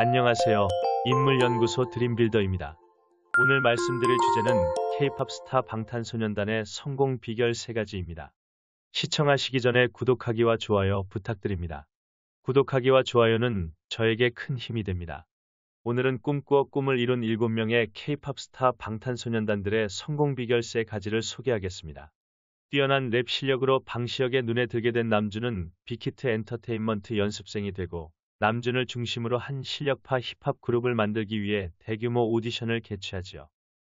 안녕하세요. 인물연구소 드림빌더입니다. 오늘 말씀드릴 주제는 K-팝 스타 방탄소년단의 성공 비결 3가지입니다. 시청하시기 전에 구독하기와 좋아요 부탁드립니다. 구독하기와 좋아요는 저에게 큰 힘이 됩니다. 오늘은 꿈꾸어 꿈을 이룬 7명의 K-팝 스타 방탄소년단들의 성공 비결 3가지를 소개하겠습니다. 뛰어난 랩 실력으로 방시혁의 눈에 들게 된 남주는 빅히트 엔터테인먼트 연습생이 되고 남준을 중심으로 한 실력파 힙합 그룹을 만들기 위해 대규모 오디션을 개최하지요.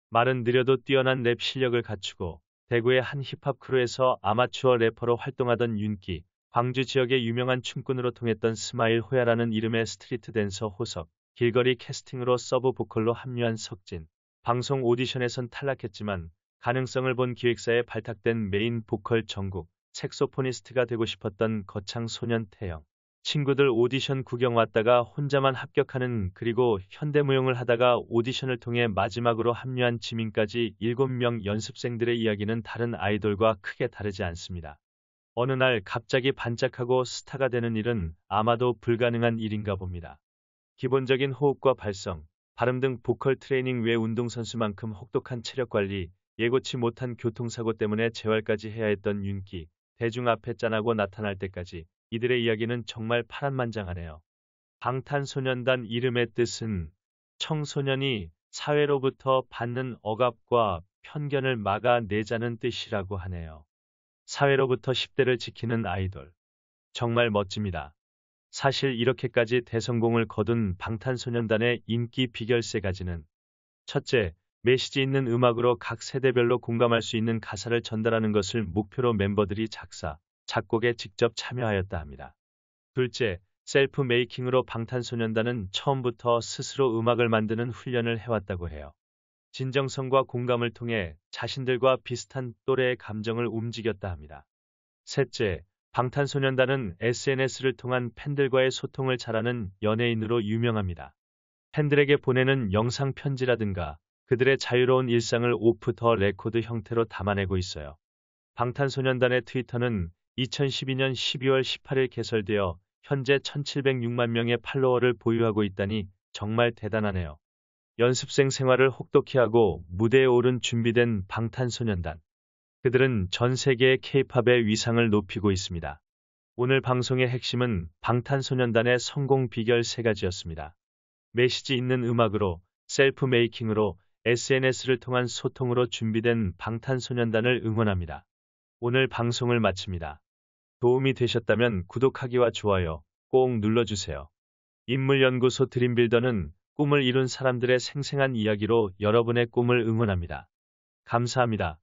말은 느려도 뛰어난 랩 실력을 갖추고 대구의 한 힙합 크루에서 아마추어 래퍼로 활동하던 윤기, 광주 지역의 유명한 춤꾼으로 통했던 스마일 호야라는 이름의 스트리트 댄서 호석, 길거리 캐스팅으로 서브 보컬로 합류한 석진, 방송 오디션에선 탈락했지만 가능성을 본 기획사에 발탁된 메인 보컬 정국, 색소포니스트가 되고 싶었던 거창 소년 태영, 친구들 오디션 구경 왔다가 혼자만 합격하는 그리고 현대무용을 하다가 오디션을 통해 마지막으로 합류한 지민까지 7명 연습생들의 이야기는 다른 아이돌과 크게 다르지 않습니다. 어느 날 갑자기 반짝하고 스타가 되는 일은 아마도 불가능한 일인가 봅니다. 기본적인 호흡과 발성, 발음 등 보컬 트레이닝 외 운동선수만큼 혹독한 체력관리, 예고치 못한 교통사고 때문에 재활까지 해야 했던 윤기, 대중 앞에 짠하고 나타날 때까지 이들의 이야기는 정말 파란만장하네요. 방탄소년단 이름의 뜻은 청소년이 사회로부터 받는 억압과 편견을 막아내자는 뜻이라고 하네요. 사회로부터 10대를 지키는 아이돌. 정말 멋집니다. 사실 이렇게까지 대성공을 거둔 방탄소년단의 인기 비결세 가지는 첫째, 메시지 있는 음악으로 각 세대별로 공감할 수 있는 가사를 전달하는 것을 목표로 멤버들이 작사, 작곡에 직접 참여하였다 합니다. 둘째, 셀프 메이킹으로 방탄소년단은 처음부터 스스로 음악을 만드는 훈련을 해왔다고 해요. 진정성과 공감을 통해 자신들과 비슷한 또래의 감정을 움직였다 합니다. 셋째, 방탄소년단은 SNS를 통한 팬들과의 소통을 잘하는 연예인으로 유명합니다. 팬들에게 보내는 영상 편지라든가 그들의 자유로운 일상을 오프 더 레코드 형태로 담아내고 있어요. 방탄소년단의 트위터는 2012년 12월 18일 개설되어 현재 1706만 명의 팔로워를 보유하고 있다니 정말 대단하네요. 연습생 생활을 혹독히 하고 무대에 오른 준비된 방탄소년단. 그들은 전 세계의 케이팝의 위상을 높이고 있습니다. 오늘 방송의 핵심은 방탄소년단의 성공 비결 세가지였습니다 메시지 있는 음악으로, 셀프 메이킹으로, SNS를 통한 소통으로 준비된 방탄소년단을 응원합니다. 오늘 방송을 마칩니다. 도움이 되셨다면 구독하기와 좋아요 꼭 눌러주세요. 인물연구소 드림빌더는 꿈을 이룬 사람들의 생생한 이야기로 여러분의 꿈을 응원합니다. 감사합니다.